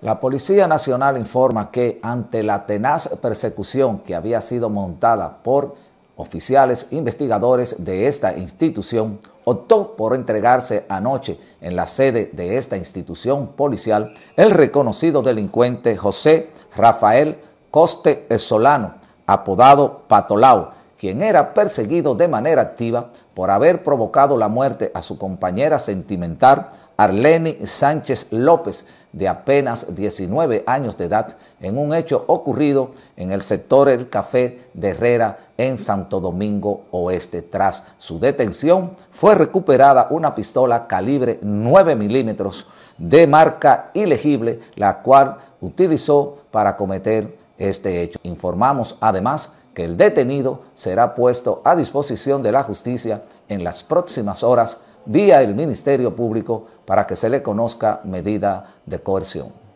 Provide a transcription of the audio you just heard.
La Policía Nacional informa que ante la tenaz persecución que había sido montada por oficiales investigadores de esta institución, optó por entregarse anoche en la sede de esta institución policial el reconocido delincuente José Rafael Coste Solano, apodado Patolao, quien era perseguido de manera activa por haber provocado la muerte a su compañera sentimental Arleni Sánchez López, de apenas 19 años de edad, en un hecho ocurrido en el sector El Café de Herrera, en Santo Domingo Oeste. Tras su detención, fue recuperada una pistola calibre 9 milímetros de marca ilegible, la cual utilizó para cometer este hecho. Informamos además que el detenido será puesto a disposición de la justicia en las próximas horas vía el Ministerio Público para que se le conozca medida de coerción.